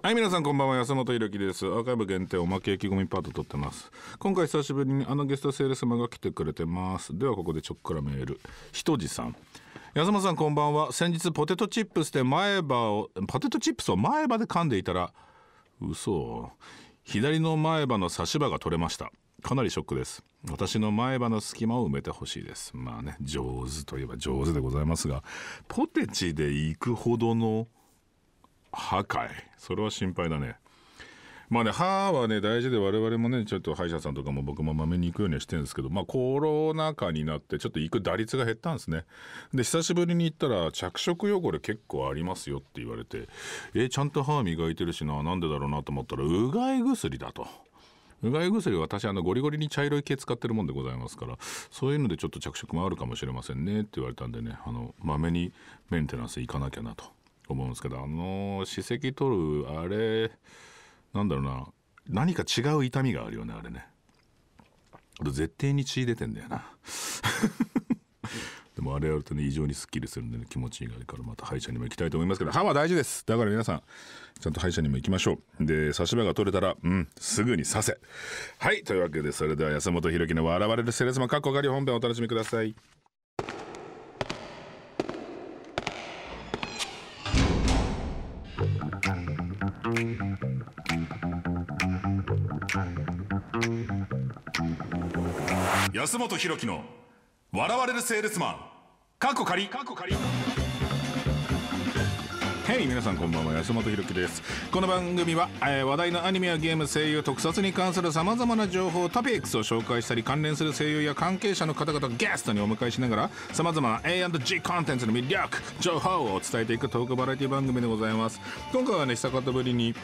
はい、皆さんこんばんは。安本ひろきです。アーカイブ限定おまけ意気込みパート撮ってます。今回久しぶりにあのゲストセールスマンが来てくれてます。ではここでちょっくらメール。ひとじさん。安本さんこんばんは。先日ポテトチップスで前歯を、ポテトチップスを前歯で噛んでいたら、嘘。左の前歯の差し歯が取れました。かなりショックです。私の前歯の隙間を埋めてほしいです。まあね、上手といえば上手でございますが、ポテチで行くほどの歯かいそれは心配だねまあね歯はね大事で我々もねちょっと歯医者さんとかも僕もまめに行くようにはしてるんですけどまあコロナ禍になってちょっと行く打率が減ったんですねで久しぶりに行ったら着色汚れ結構ありますよって言われてえちゃんと歯磨いてるしななんでだろうなと思ったらうがい薬だと。うがい薬私あのゴリゴリに茶色い系使ってるもんでございますからそういうのでちょっと着色もあるかもしれませんねって言われたんでねあのまめにメンテナンス行かなきゃなと思うんですけどあの歯石取るあれなんだろうな何か違う痛みがあるよねあれね絶対に血出てんだよな でもあれやるとね異常にすっきりするんでね気持ちいいからまた歯医者にも行きたいと思いますけど歯は大事ですだから皆さんちゃんと歯医者にも行きましょうで差し歯が取れたらうんすぐに刺せはいというわけでそれでは安本ひ樹の「笑われるセレスマ」かっこがり本編お楽しみください安本博樹の笑われるセールスマンかっこ仮かっこ仮はい皆さんこんばんは安本博樹ですこの番組は、えー、話題のアニメやゲーム声優特撮に関するさまざまな情報タピックスを紹介したり関連する声優や関係者の方々ゲストにお迎えしながらさまざまな A&G コンテンツの魅力情報を伝えていくトークバラエティ番組でございます今回はね久方ぶりに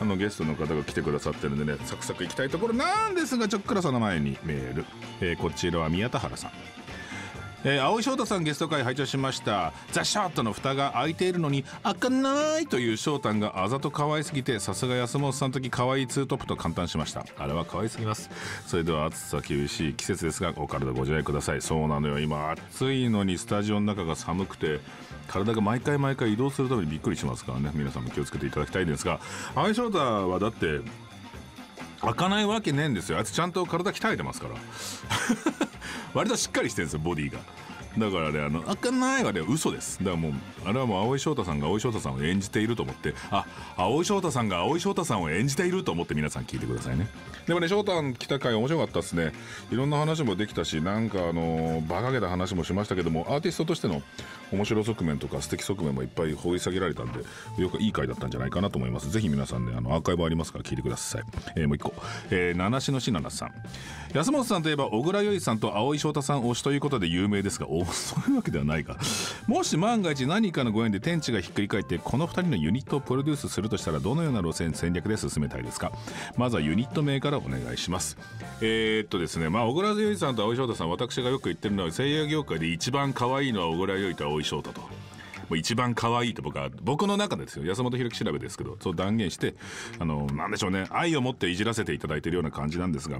あのゲストの方が来てくださってるんでねサクサクいきたいところなんですがちょっくらその前にメール、えー、こちらは宮田原さんえー、青翔太さんゲスト会拝聴しましたザ・シャートの蓋が開いているのに開かないという翔太があざと可愛すぎてさすが安本さん時可愛いツートップと簡単しましたあれは可愛すぎますそれでは暑さ厳しい季節ですがお体ご自愛くださいそうなのよ今暑いのにスタジオの中が寒くて体が毎回毎回移動するためにびっくりしますからね皆さんも気をつけていただきたいんですが相性だはだって開かないわけねえんですよあいつちゃんと体鍛えてますから 割としっかりしてるんですよボディが。だからね、あの、開かないはね、嘘です。だからもう、あれはもう、蒼井翔太さんが蒼井翔太さんを演じていると思って、あ、蒼井翔太さんが蒼井翔太さんを演じていると思って皆さん聞いてくださいね。でもね、翔太来た回面白かったですね。いろんな話もできたし、なんかあのバ馬鹿げた話もしましたけども、アーティストとしての面白側面とか素敵側面もいっぱい掘り下げられたんでよくいい回だったんじゃないかなと思いますぜひ皆さんねあのアーカイブありますから聞いてください、えー、もう一個、えー、七しのしななさん安本さんといえば小倉由依さんと蒼井翔太さん推しということで有名ですがおそういうわけではないかもし万が一何かのご縁で天地がひっくり返ってこの2人のユニットをプロデュースするとしたらどのような路線戦略で進めたいですかまずはユニット名からお願いしますえー、っとですねまあ小倉由依さんと蒼井翔太さん私がよく言ってるのは声優業界で一番可愛いのは小倉由依と蒼井井翔太と。もう一番可愛いと僕は僕の中ですよ安本博樹調べですけどそう断言してあの何でしょうね愛を持っていじらせていただいているような感じなんですが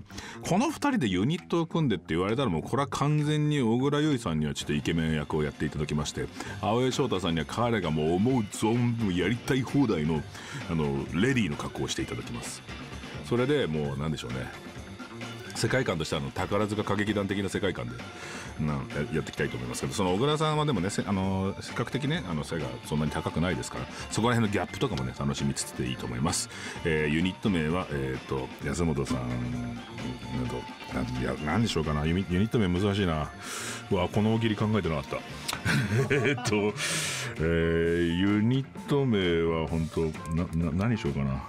この2人でユニットを組んでって言われたらもうこれは完全に小倉優衣さんにはちょっとイケメン役をやっていただきまして青江翔太さんには彼がもう思う存分やりたい放題のあのレディーの格好をしていただきます。それでもう何でしょうね世界観としてはあの宝塚歌劇団的な世界観でなやっていきたいと思いますけどその小倉さんはでもねせあの比較的ねあの背がそんなに高くないですからそこら辺のギャップとかもね楽しみつつでいいと思います、えー、ユニット名は、えーと、安本さんなどなんや何でしょうかなユニット名難しいなうわこの大喜利考えてなかった えっと、えー、ユニット名は本当なな何しようかな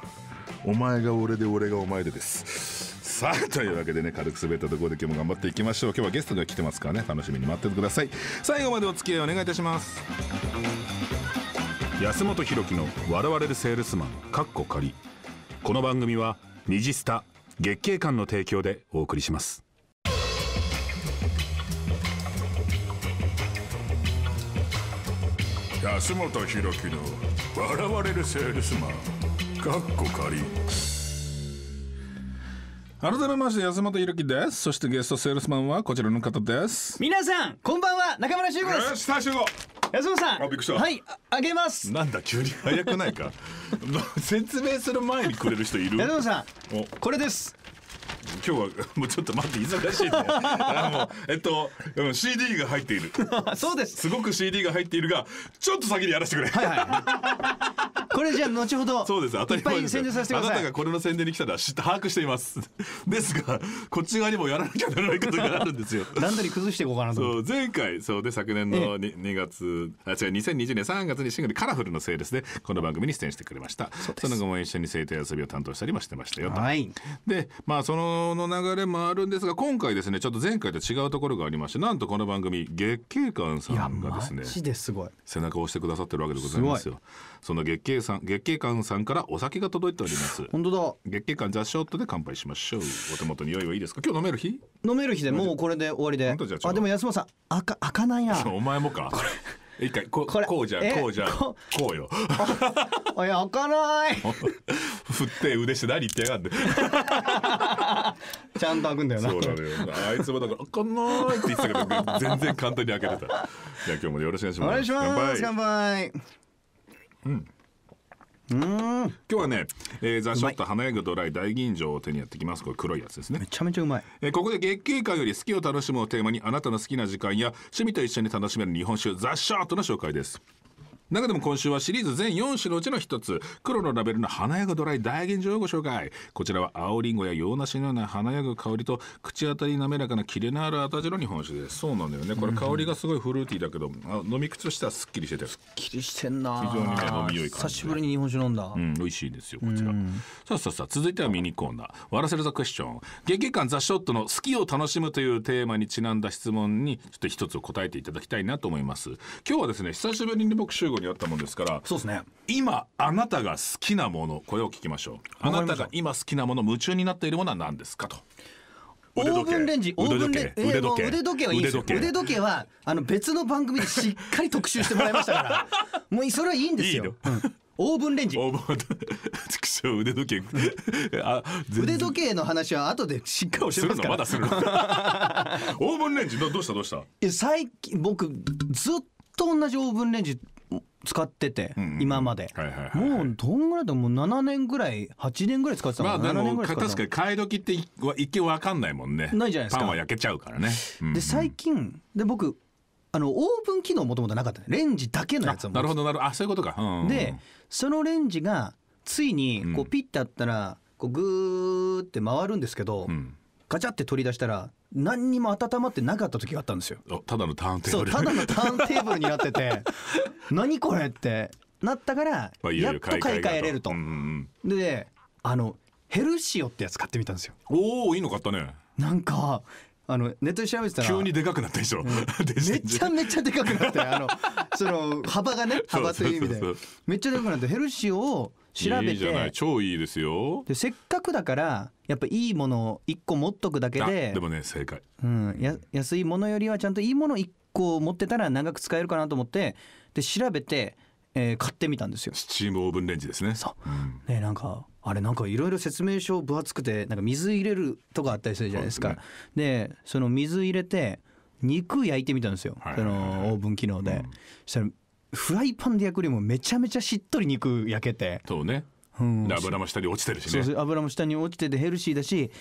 お前が俺で俺がお前でですさあというわけでね軽く滑ったところで今日も頑張っていきましょう今日はゲストが来てますからね楽しみに待っててください最後までお付き合いお願いいたします安本博樹の「笑われるセールスマン」かっこ仮この番組は「ニジスタ」月経館の提供でお送りします安本博樹の「笑われるセールスマン」かっこ仮改めまして安本ゆるきですそしてゲストセールスマンはこちらの方です皆さんこんばんは中村修吾ですよし最初の安本さんあびっくりしたはいああげますなんだ急に早くないか 説明する前にくれる人いる安本さんおこれです今日はもうちょっと待って忙しいね もうえっとう CD が入っているあ そうですすごく CD が入っているがちょっと先にやらせてくれ、はいはいこれじゃあ後ほどそうです当たり前で宣伝させてくださいあなたがこれの宣伝に来たのは知把握しています ですがこっち側にもやらなきゃならないことがあるんですよ 段取り崩していこうかなとそう前回そうで昨年の 2,、え2月あ違う2020年3月にシングル「カラフルのせいです、ね」この番組に出演してくれましたその後も一緒に生徒遊びを担当したりもしてましたよはい、でまあその流れもあるんですが今回ですねちょっと前回と違うところがありましてなんとこの番組月桂冠さんがですねですごい背中を押してくださってるわけでございますよ。その月経さん月経館さんからお酒が届いております本当だ月経館ザショットで乾杯しましょうお手元に用意はいいですか今日飲める日飲める日でもうこれで終わりであでも安本さん開か開かないな お前もか一回こここうじゃこうじゃこうよ。あいや開かない。振って腕して何言ってやがって。ちゃんと開くんだよな。そうなのよ。あいつもだから開かないって言ってたけど全然簡単に開けてた。じゃあ今日もよろしくお願いします。お願いします。乾杯。うんうん今日はね、えー、ザ・ショット華やぐドライ大吟醸を手にやってきますこれ黒いやつですねめちゃめちゃうまい、えー、ここで月経感より好きを楽しむをテーマにあなたの好きな時間や趣味と一緒に楽しめる日本酒ザ・ショットの紹介です中でも今週はシリーズ全4種のうちの一つ、黒のラベルの華やぐドライ大吟醸をご紹介。こちらは青りんごや洋梨のような華やぐ香りと、口当たり滑らかなキレのある後味の日本酒です。そうなんだよね。これ香りがすごいフルーティーだけど、あ飲み口としてはすっきりしてて。すっきりしてんな非常にね、飲み良い久しぶりに日本酒飲んだ。うん、美味しいですよ、こちら。さあさあさあ、続いてはミニコーナー。ワラセルザクエスチョン。劇劇館ザ・ショットの好きを楽しむというテーマにちなんだ質問に、ちょっと一つ答えていただきたいなと思います。今日はですね、久しぶりに僕、集合にあったもんですからそうですね今あなたが好きなものこれを聞きましょうあなたが今好きなもの夢中になっているものは何ですかと。オーブンレンジ、オーブンレンジ、腕時計、はいいですよ。腕時計はあの別の番組でしっかり特集してもらいましたから、もうそれはいいんですよ。オーブンレンジ。オーブン。ちく腕時計。腕時計の話は後でしっかり教えますから。まだする オーブンレンジどうしたどうした。え最近僕ずっと同じオーブンレンジ使ってて、うん今まで、はいはいはいはい、もうどんぐらいだもう7年ぐらい8年ぐらい使ってたもん、まあ、年ぐらい確かに買い時って一見分かんないもんねないじゃないですかパンは焼けちゃうからね、で最近で僕あのオーブン機能もともとなかった、ね、レンジだけのやつもなるほどなるほどあそういうことか、うんうん、でそのレンジがついにこうピッてあったらこうグーって回るんですけど、うん、ガチャって取り出したら何にも温まってなかった時があったんですよただのターンテーブルただのターンテーブルになってて 何これってなったからやっと買い替えれると、うんうん、であのヘルシオってやつ買ってみたんですよおおいいの買ったねなんかあのネットで調べてたら急にでかくなったでしょ、うん、めちゃめちゃでかくなってあの その幅がね幅という意味でめっちゃでかくなってヘルシオを調べていいじゃない超いいですよでせっかくだからやっぱいいものを1個持っとくだけででもね正解、うん、や安いものよりはちゃんといいもの1個持ってたら長く使えるかなと思ってで調べて、えー、買ってみたんですよスチームオーブンレンジですねそう、うん、ねなんかあれなんかいろいろ説明書分厚くてなんか水入れるとかあったりするじゃないですかで、ねで、その水入れて肉焼いてみたんですよ、そのオーブン機能で、うん、したらフライパンで焼くよりもめちゃめちゃしっとり肉焼けてそうね油も下に落ちてるしね油も下に落ちててヘルシーだし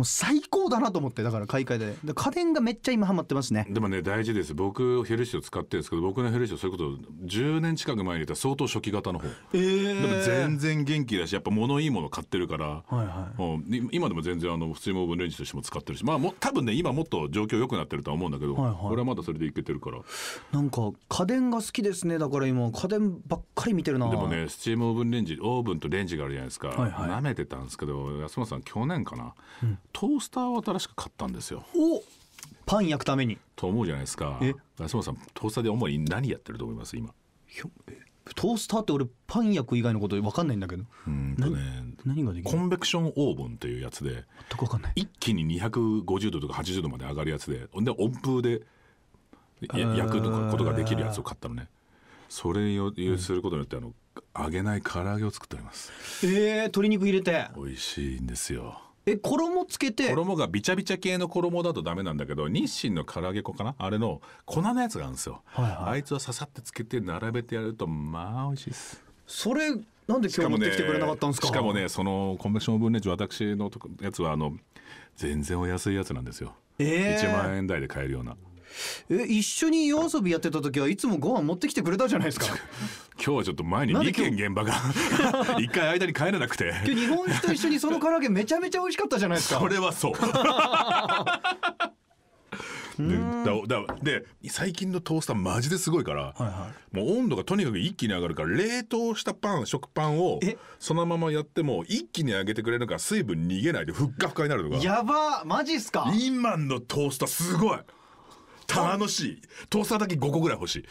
もう最高だなと思ってだから買い替えで家電がめっちゃ今ハマってますねでもね大事です僕ヘルシオ使ってるんですけど僕のヘルシオそういうこと10年近く前にいた相当初期型の方、えー、でも全然元気だしやっぱ物いいもの買ってるから、はいはいうん、今でも全然あの普通にオーブンレンジとしても使ってるしまあも多分ね今もっと状況良くなってるとは思うんだけど、はいはい、これはまだそれでいけてるからなんか家電が好きですねだから今家電ばっかり見てるなでもねスチームオーブンレンジオーブンとレンジがあるじゃないですか、はいはい、舐めてたんですけど安村さん去年かな、うんトースターを新しく買ったんですよ。おパン焼くためにと思うじゃないですか安本さんトースターで主に何やってると思います今トースターって俺パン焼く以外のこと分かんないんだけどうんとね何ができるコンベクションオーブンっていうやつで全く分かんない一気に250度とか80度まで上がるやつでほんで温風で焼くとかことができるやつを買ったのねそれをすることによってあの揚げない唐揚げを作っておりますえー、鶏肉入れて美味しいんですよえ衣つけて衣がびちゃびちゃ系の衣だとダメなんだけど日清の唐揚げ粉かなあれの粉のやつがあるんですよ、はいはい、あいつはささってつけて並べてやるとまあ美味しいですそれなんで今日持ってきてくれなかったんですかしかもね、ね、そのコンベクション分レンジ私のやつはあの全然お安いやつなんですよ、えー、1万円台で買えるようなえ一緒に夜遊びやってた時はいつもご飯持ってきてくれたじゃないですか 今日はちょっと前に2軒現場が 一回間に帰らなくて今日日本酒と一緒にその唐揚げめちゃめちゃ美味しかったじゃないですかそれはそう でだだで最近のトースターマジですごいから、はいはい、もう温度がとにかく一気に上がるから冷凍したパン食パンをそのままやっても一気に揚げてくれるから水分逃げないでふっかふかになるとかやばマジっすか今のトースターすごい楽しいトースターだけ5個ぐらい欲しい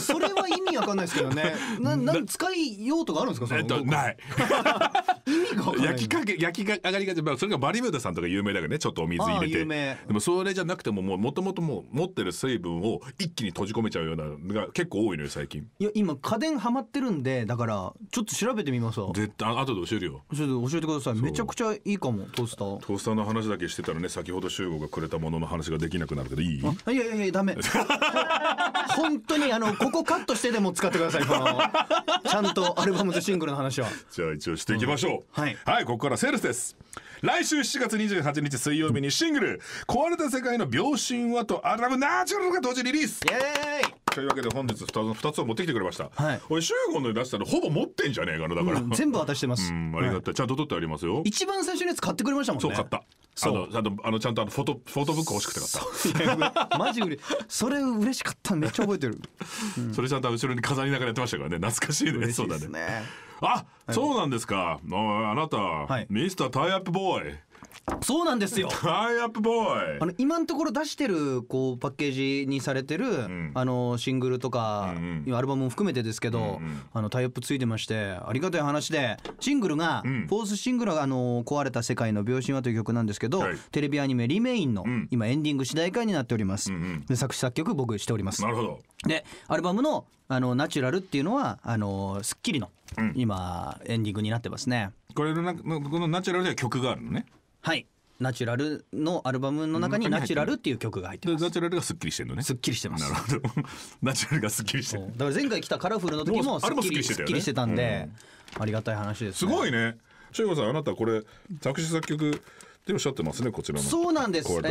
それは意味わかんないですけどねなな使い用途があるんですかそのえっとない 意味が焼きかけ焼き上がりがそれがバリブーダさんとか有名だからねちょっとお水入れてでもそれじゃなくてもももともとも持ってる水分を一気に閉じ込めちゃうようなのが結構多いのよ最近いや今家電ハマってるんでだからちょっと調べてみますわ絶対後で教えるよちょっと教えてくださいめちゃくちゃいいかもトースタートースターの話だけしてたらね先ほど修吾がくれたものの話ができなくなるけどいいいやいややいやダメ 本当にあのここカットしてでも使ってくださいこのちゃんとアルバムとシングルの話はじゃあ一応していきましょう、うん、はい、はい、ここからセールスです来週7月28日水曜日にシングル「壊れた世界の秒針は」とアルバム「ナチュラル」が同時リリースイエーイというわけで本日 2, 2つを持ってきてくれました、はい、俺集合の出したのほぼ持ってんじゃねえかなだから、うん、全部渡してます、うん、ありがたい、はい、ちゃんと取ってありますよ一番最初のやつ買ってくれましたもんねそう買ったそうあのんとあのちゃんとあのフォトフォトブック欲しくて買ったマジうれそれ嬉しかっためっちゃ覚えてる、うん、それちゃんと後ろに飾りながらやってましたからね懐かしいねそうだねあ、そうなんですかあなた、はい、ミスタータイアップボーイそうなんですよ。タイアップボーイ。あの今のところ出してるこうパッケージにされてる、うん、あのシングルとか、うんうん、アルバムも含めてですけど、うんうん、あのタイアップついてましてありがたい話でシングルが、うん、フォースシングルがあの壊れた世界の秒針はという曲なんですけど、はい、テレビアニメリメインの、うん、今エンディング主題歌になっております。うんうん、作詞作曲僕しております。なるほど。でアルバムのあのナチュラルっていうのはあのスッキリの、今エンディングになってますね。これのなこのナチュラルでは曲があるのね。はいナチュラルのアルバムの中にナチュラルっていう曲が入ってます。ナチュラルがすっきりしてるのね。すっきりしてます。なるほど。ナチュラルがすっきりしてる。だから前回来たカラフルの時もすっきりしてたんで、ありがたい話です、ね。すごいね。しょさんあなたこれ作詞作曲っておっしゃってますねこちらのそうなんです壊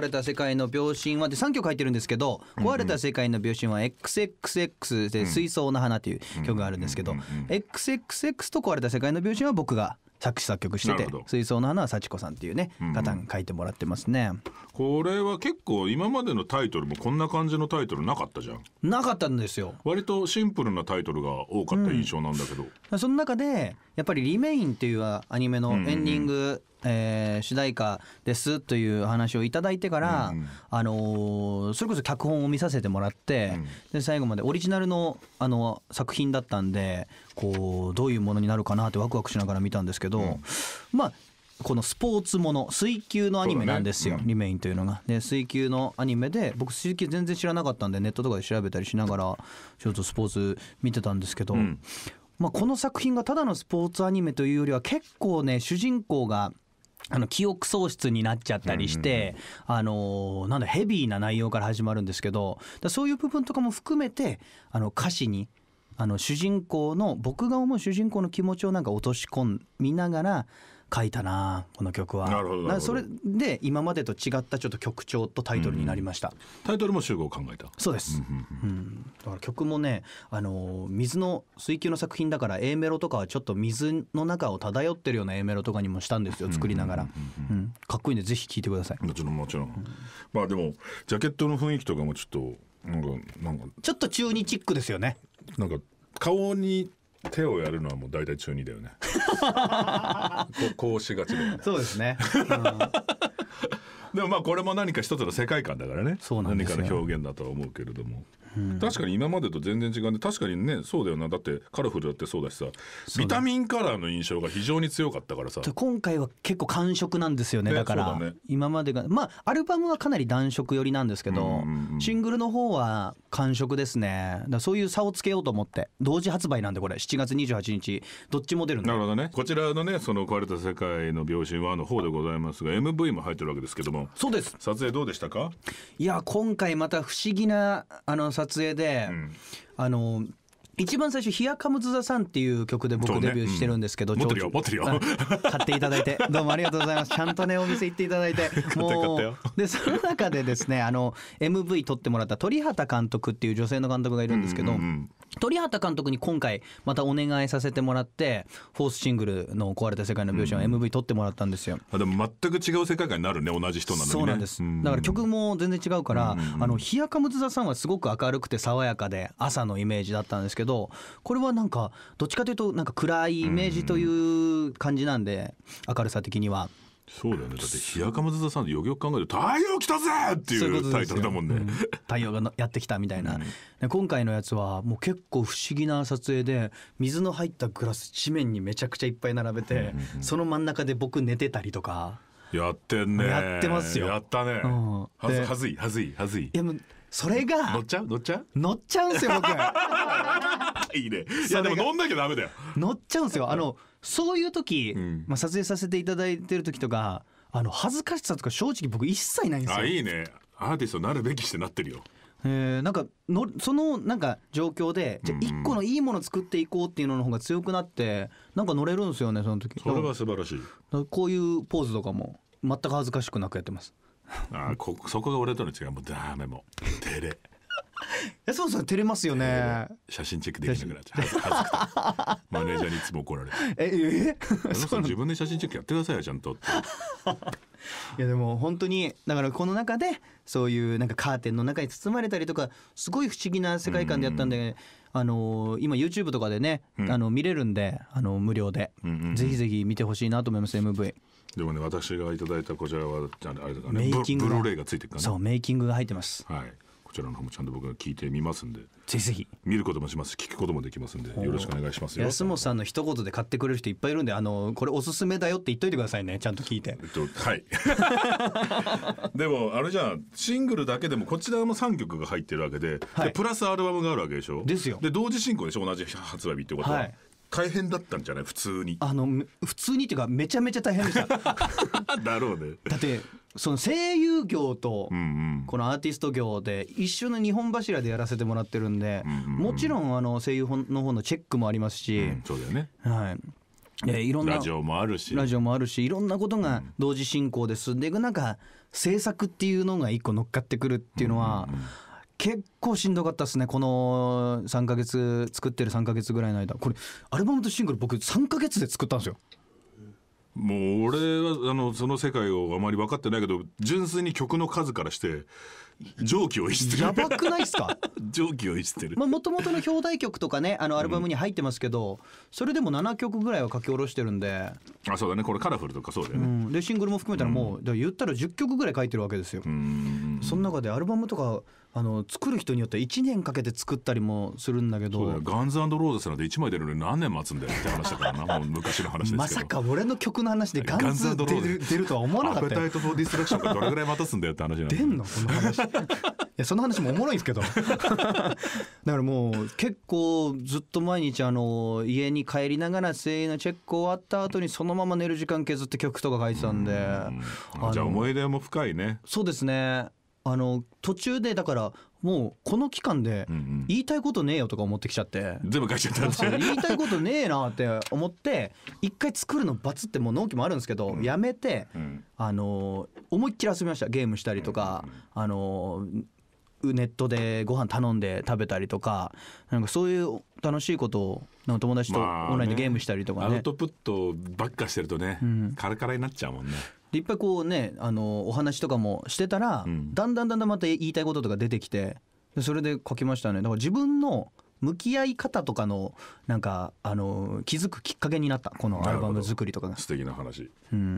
れた世界の秒針は、えー、壊れた世界の秒針はで3曲入ってるんですけど、うんうん、壊れた世界の秒針は XXX で「水槽の花」という曲があるんですけど、うんうんうん、XXX と壊れた世界の秒針は僕が作詞作曲してて「水槽の花」は幸子さんっていうね方が書いてもらってますね、これは結構今までのタイトルもこんな感じのタイトルなかったじゃんなかったんですよ割とシンプルなタイトルが多かった印象なんだけど、うん、その中でやっぱり「リメイン」っていうアニメのエンディング、うんうんえー、主題歌ですという話をいただいてから、うん、あのー、それこそ脚本を見させてもらって、うん、で最後までオリジナルの、あの作品だったんでこうどういうものになるかなってワクワクしながら見たんですけど、うん、まあこのスポーツもの水球のアニメなんですよ、ねうん、リメインというのがで水球のアニメで僕水球全然知らなかったんでネットとかで調べたりしながらちょっとスポーツ見てたんですけど、うん、まあ、この作品がただのスポーツアニメというよりは結構ね主人公があの記憶喪失になっちゃったりして、あのなんだヘビーな内容から始まるんですけどそういう部分とかも含めてあの歌詞にあの主人公の僕が思う主人公の気持ちをなんか落とし込みながら書いたなこの曲はなるほどそれで今までと違ったちょっと曲調とタイトルになりました、うん、タイトルも集合考えたそうです、うん、だから曲もねあの水の水球の作品だから A メロとかはちょっと水の中を漂ってるような A メロとかにもしたんですよ作りながら、うん、かっこいいんでぜひ聴いてくださいもちろんもちろん、まあでもジャケットの雰囲気とかもちょっとなんかなんかちょっと中二チックですよねなんか顔に手をやるのはもう大体中二だよね こ こうしがちだよねそうですね、うんでもまあこれも何か一つの世界観だからねそうなん何かの表現だとは思うけれども、うん、確かに今までと全然違うんで確かにねそうだよなだってカラフルだってそうだしさビタミンカラーの印象が非常に強かったからさ今回は結構感触なんですよねだからね、今までがまあアルバムはかなり暖色寄りなんですけど、うんうん、シングルの方は感触ですねだそういう差をつけようと思って同時発売なんでこれ7月28日どっちも出るなるほどねこちらのねその「壊れた世界の秒針は」の方でございますが MV も入ってるわけですけどももそうです撮影どうでしたかいや今回また不思議なあの撮影で、うん、あの一番最初「ヒアカムズザさんっていう曲で僕デビューしてるんですけど、ねうん、持ってるよ持ってるよ買っていただいて どうもありがとうございますちゃんとねお店行っていただいてもうでその中でですねあの MV 撮ってもらった鳥畑監督っていう女性の監督がいるんですけど、うんうんうん鳥畑監督に今回またお願いさせてもらってフォースシングルの「壊れた世界の描写」を MV 撮ってもらったんですよ、うん、あでも全く違う世界観になるね同じ人なのに、ね、そうなんです、うん、だから曲も全然違うから、うん、あの日やかむず座さんはすごく明るくて爽やかで朝のイメージだったんですけどこれはなんかどっちかというとなんか暗いイメージという感じなんで明るさ的には。そうだよねだって冷やかまずさんってよくよく考えると「太陽来たぜ!」っていうタイトルだもんね。うん、太陽がやってきたみたいな、うん、今回のやつはもう結構不思議な撮影で水の入ったグラス地面にめちゃくちゃいっぱい並べて、うん、その真ん中で僕寝てたりとか。やってんね。やってますよ。やったね。うん、はずはずいはずいはずい。いやもうそれが乗っちゃう乗っちゃう乗っちゃうんすよ僕。いいね。いやでも乗んなきゃダメだよ。乗っちゃうんすよ。あのそういう時、うん、まあ、撮影させていただいてる時とかあの恥ずかしさとか正直僕一切ないんですよ。いいねアーティストなるべきしてなってるよ。えー、なんかのそのなんか状況でじゃ一個のいいもの作っていこうっていうのの方が強くなってなんか乗れるんですよねその時それは素晴らしいこういうポーズとかも全く恥ずかしくなくやってますあこそこが俺との違いもうダメも照れ安本さん照れますよね。写真チェックできなくなっちゃう。マネージャーにいつも怒られる。え、え、安本自分で写真チェックやってくださいよちゃんと。いやでも本当にだからこの中でそういうなんかカーテンの中に包まれたりとかすごい不思議な世界観でやったんで、あの今 YouTube とかでね、あの見れるんであの無料で、ぜひぜひ見てほしいなと思います MV。でもね私がいただいたこちらはあれだからねメイキングブルーレイがついてるから、ね、そうメイキングが入ってます。はい。こちらの方もちゃんと僕が聞いてみますんでぜひぜひ見ることもします聞くこともできますんでよろしくお願いしますよ安本さんの一言で買ってくれる人いっぱいいるんであのこれおすすめだよって言っといてくださいねちゃんと聞いて、えっと、はい でもあれじゃあ、シングルだけでもこちらも3曲が入ってるわけではい、でプラスアルバムがあるわけでしょですよで同時進行でしょ同じ発売日ってことは、はい大変だったんじゃない普通にあの普通にっていうかめちゃめちゃ大変でした だろうねだってその声優業とこのアーティスト業で一緒の日本柱でやらせてもらってるんで、もちろんあの声優の方のチェックもありますし、うん、そうだよね、はい、えいろんなラジオもあるしラジオもあるしいろんなことが同時進行で進んでいく中制作っていうのが一個乗っかってくるっていうのは、結構しんどかったですねこの3か月作ってる3か月ぐらいの間これアルバムとシングル僕3か月で作ったんですよ。もう俺はあのその世界をあまり分かってないけど純粋に曲の数からして上気を逸してるやばくないっすか 上気を逸してるもともとの表題曲とかねあのアルバムに入ってますけど、うん、それでも7曲ぐらいは書き下ろしてるんであそうだねこれ「カラフル」とかそうだよね、うん、でシングルも含めたらもう、うん、言ったら10曲ぐらい書いてるわけですよその中でアルバムとかあの作る人によっては1年かけて作ったりもするんだけどそうだガンズローゼスなんて1枚出るのに何年待つんだよって話だからな もう昔の話ですけどまさか俺の曲の話でガンズ出る出るとは思わなかったよアペタイト・フォー・ディストラクションがどれぐらい待たすんだよって話なんで出んのこの話 いやその話もおもろいんですけどだからもう結構ずっと毎日あの家に帰りながら声援のチェック終わった後にそのまま寝る時間削って曲とか書いてたんでじゃあ思い出も深いねそうですねあの途中でだからもうこの期間で言いたいことねえよとか思ってきちゃって全部書いちゃった言いたいことねえなって思って一回作るのバツってもう納期もあるんですけどやめてあの思いっきり遊びましたゲームしたりとかあのネットでご飯頼んで食べたりとかなんかそういう楽しいことを友達とオンラインでゲームしたりとかね,、アウトプットばっかしてるとね、カラカラになっちゃうもんね。いっぱいこうねあのお話とかもしてたら、うん、だんだんだんだんまた言いたいこととか出てきてでそれで書きましたねだから自分の向き合い方とかのなんかあの気づくきっかけになったこのアルバム作りとかが素敵な話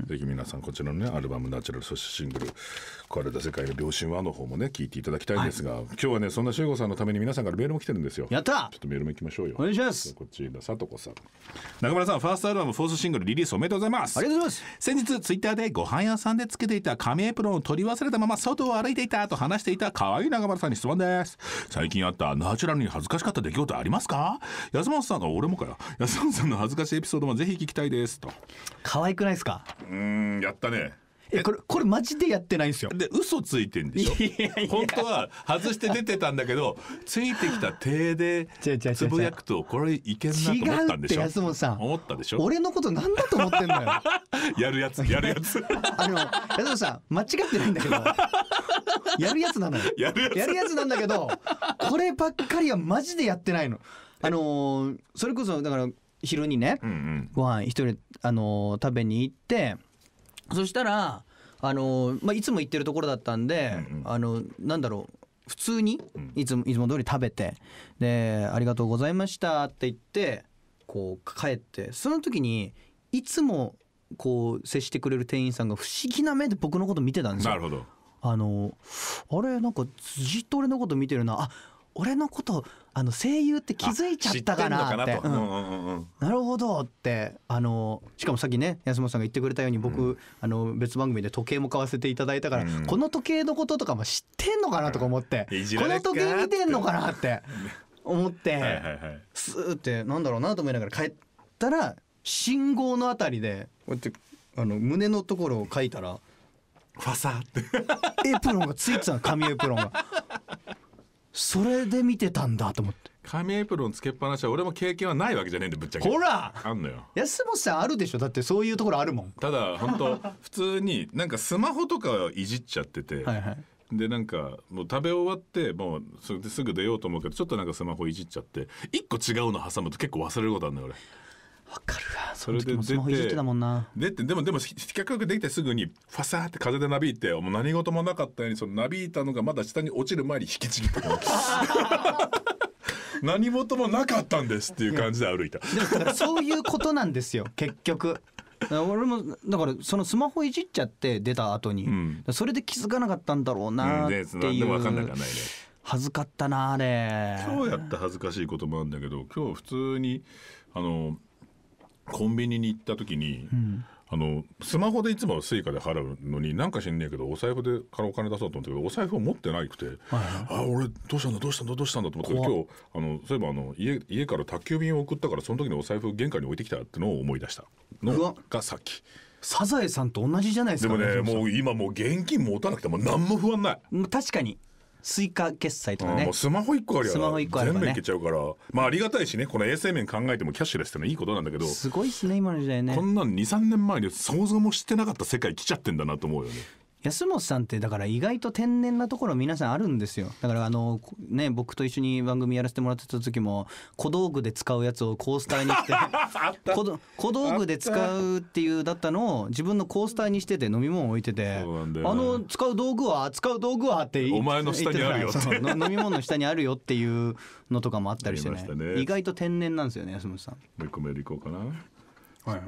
ぜひ皆さんこちらのねアルバム「ナチュラル」そしてシングル「壊れた世界の良心は」の方もね聞いていただきたいんですが、はい、今日はねそんな修吾さんのために皆さんからメールも来てるんですよやったちょっとメールもいきましょうよお願いしますこっちらさとこさん中村さんファーストアルバムフォースシングルリリースおめでとうございますありがとうございます先日ツイッターでご飯屋さんでつけていた紙エプロンを取り忘れたまま外を歩いていたと話していた可愛い中村さんに質問です最近あったナチュラルに恥ずかしかった出来事ありますか安本さんが俺もかよ安本さんの恥ずかしいエピソードもぜひ聞きたいですと可愛くないですかうんやったねえこれこれマジでやってないんですよで嘘ついてんでしょ本当は外して出てたんだけどついてきた手でつぶやくとこれいけんなと思ったんでしょ違うって安本さん思ったでしょ俺のことなんだと思ってんのよ やるやつやるやつあの安本さん間違ってないんだけどやるやつなのよやるやつなんだけどこればっかりはマジでやってないのあのー、それこそだから昼にね、うんうん、ご飯一人、あの食べに行ってそしたら、あのまあ、いつも行ってるところだったんで、うんうん、あのなんだろう普通にいつもいつも通り食べてで「ありがとうございました」って言ってこう帰ってその時にいつもこう接してくれる店員さんが不思議な目で僕のこと見てたんですよ。なるほどあのあれなんかずっと俺のこと見てるなあ俺のことあの声優って気づいちゃったかなってなるほどってあのしかもさっきね安本さんが言ってくれたように僕、うん、あの別番組で時計も買わせていただいたから、うん、この時計のこととかも知ってんのかなとか思って、うん、この時計見てんのかなって 思ってスーってなんだろうなと思いながら帰ったら信号のあたりでこうやってあの胸のところを書いたらファサって エプロンがついてたの紙エプロンが。それで見てたんだと思って。紙エプロンつけっぱなしは俺も経験はないわけじゃねえんでぶっちゃけほらあんのよ安本さんあるでしょだってそういうところあるもんただ本当普通になんかスマホとかいじっちゃってて、はいはい、でなんかもう食べ終わってもうそれですぐ出ようと思うけどちょっとなんかスマホいじっちゃって一個違うの挟むと結構忘れることあるのよ俺。わかるわそれでってたもんなでもでも比較できてすぐにファサーって風でなびいてもう何事もなかったようにそのなびいたのがまだ下に落ちる前に引きちぎった 何事もなかったんですっていう感じで歩いたでもそういうことなんですよ 結局俺もだからそのスマホいじっちゃって出た後に、うん、それで気づかなかったんだろうなっていう、うん、分かんなくはないね恥ずかったなあれ今日やった恥ずかしいこともあるんだけど今日普通にあのコンビニに行った時に、うん、あのスマホでいつも suica で払うのになんか知んねえけどお財布でからお金出そうと思ったけどお財布を持ってなくて、はい、あ俺どうしたんだどうしたんだどうしたんだと思って今日あのそういえばあの家家から宅急便を送ったからその時にお財布玄関に置いてきたってのを思い出したのがさっき。サザエさんと同じじゃないですか、ね、でもねもう今もう現金持たなくても何も不安ない確かにスイカ決済とかねもうスマホ一個ありゃスマホ1個あれば、ね、全部いけちゃうからまあありがたいしねこの衛生面考えてもキャッシュレスってのはいいことなんだけどすごいっすね今の時代ねこんなん23年前に想像もしてなかった世界来ちゃってんだなと思うよね安本さんってだから意外と天然なところ皆さんあるんですよだからあのね僕と一緒に番組やらせてもらってた時も小道具で使うやつをコースターにして 小小道具で使うっていうだったのを自分のコースターにしてて飲み物置いてて、あの使う道具は使う道具はってお前の下にあるよって飲み物の下にあるよっていうのとかもあったりしてね、ね、意外と天然なんですよね安本さんもう一個メいこうかな、はい、はい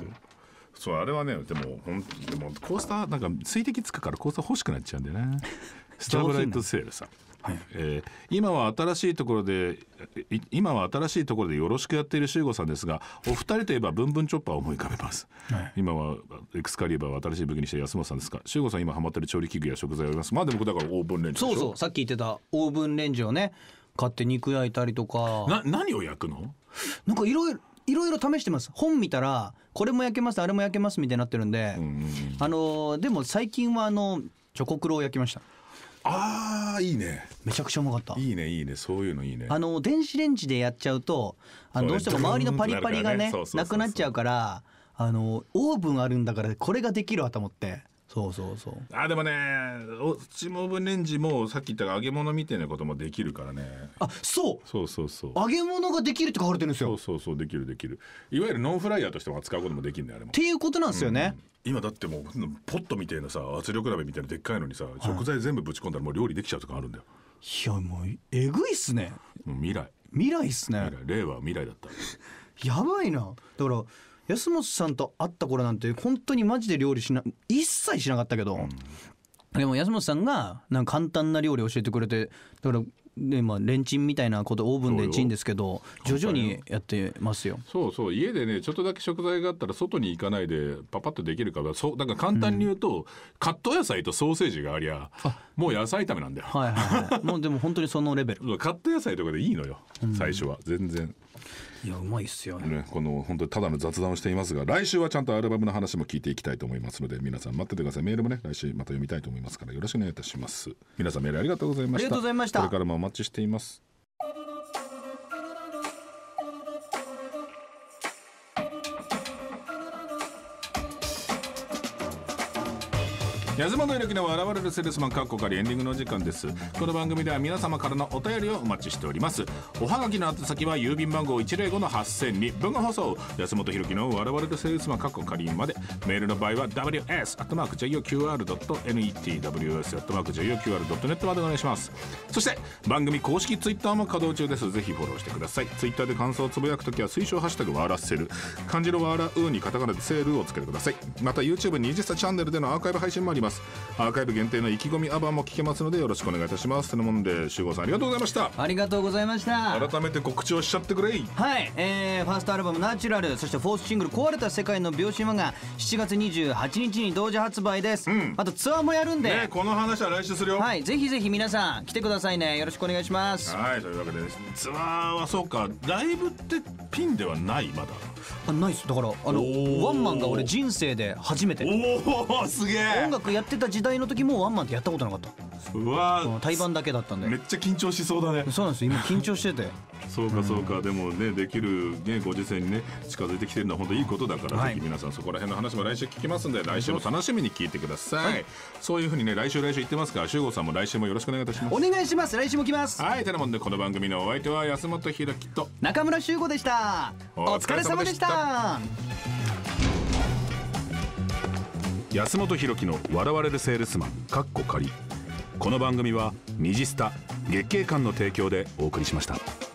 そうあれはねでも本当でもコースターなんか水滴つくからコースター欲しくなっちゃうんだよね スターブライトセールさん、はい、えー、今は新しいところで今は新しいところでよろしくやっている修吾さんですがお二人といえばブンブンチョッパーを思い浮かべます、はい、今はエクスカリバーを新しい武器にして安本さんですが修吾さん今ハマってる調理器具や食材ありますまあでもだからオーブンレンジそうそうさっき言ってたオーブンレンジをね買って肉焼いたりとかな何を焼くのなんかいろいろいろいろ試してます本見たらこれも焼けますあれも焼けますみたいになってるんで、うんあのでも最近はあのチョコクロを焼きましたあーいいねめちゃくちゃうまかったいいねいいねそういうのいいねあの電子レンジでやっちゃうとあのどうしても周りのパリパリがねなくなっちゃうからあのオーブンあるんだからこれができるわと思ってそうそうそうあでもねうちもオブレンジもさっき言った揚げ物みたいなこともできるからねあそうそうそうそう揚げ物ができるって書かれてるんですよそうそうそうできるできるいわゆるノンフライヤーとしても扱うこともできるんだよあれもっていうことなんですよね、うん今だってもうポットみたいなさ圧力鍋みたいなでっかいのにさ、食材全部ぶち込んだらもう料理できちゃうとかあるんだよいやもうえぐいっすね未来未来っすね未来令和は未来だった やばいなだから安本さんと会った頃なんて本当にマジで料理しな一切しなかったけど、うん、でも安本さんがなんか簡単な料理教えてくれてだからねまあ、レンチンみたいなことオーブンでチンですけど徐々にやってますよそうそう家でねちょっとだけ食材があったら外に行かないでパパッとできるからそうだから簡単に言うと、うん、カット野菜とソーセージがありゃもう野菜炒めなんだよはいはい、はい、もうでも本当にそのレベル カット野菜とかでいいのよ最初は、うん、全然いやうまいっすよね、ね、この本当にただの雑談をしていますが来週はちゃんとアルバムの話も聞いていきたいと思いますので皆さん待っててくださいメールもね来週また読みたいと思いますからよろしくお願いいたします皆さんメールありがとうございましたありがとうございましたこれからもお待ちしています矢島のきの笑れるセールスマンカッコカリエンディングの時間ですこの番組では皆様からのお便りをお待ちしておりますおはがきの宛先は郵便番号105-8000に文化放送安本博樹の笑われるセールスマンカッコカリまでメールの場合は ws.joqr.net までお願いしますそして番組公式ツイッターも稼働中ですぜひフォローしてくださいツイッターで感想をつぶやくときは推奨ハッシュタグ笑せる漢字の笑うにカタカナでセールをつけてくださいまた YouTube に時差チャンネルでのアーカイブ配信もありますアーカイブ限定の意気込みアバンも聞けますのでよろしくお願いいたしますそのもんで集合さんありがとうございましたありがとうございました改めて告知をしちゃってくれいはい、えー、ファーストアルバム「ナチュラル」そしてフォースシングル「壊れた世界の秒針」が7月28日に同時発売です、うん、あとツアーもやるんで、ね、この話は来週するよはいぜひぜひ皆さん来てくださいねよろしくお願いしますはいというわけで、ね、ツアーはそうかライブってピンではないまだあないっすだからあのワンマンが俺人生で初めておおすげえ音楽やってた時代の時もワンマンってやったことなかったうわ対バンだけだったんでめっちゃ緊張しそうだねそうなんですよ今緊張しててそうかそうか、うん、でもねできる、ね、ご時世にね近づいてきてるのは本当いいことだから、はい、ぜひ皆さんそこら辺の話も来週聞きますんで来週も楽しみに聞いてください、はい、そういうふうにね来週来週言ってますから修吾さんも来週もよろしくお願いいたしますお願いします来週も来ますはいてなもんでこの番組のお相手は安本ひろきと中村修吾でしたお疲れ様でした安本ひろきの笑われるセールスマンかっこ仮この番組は「虹スタ」月経館の提供でお送りしました。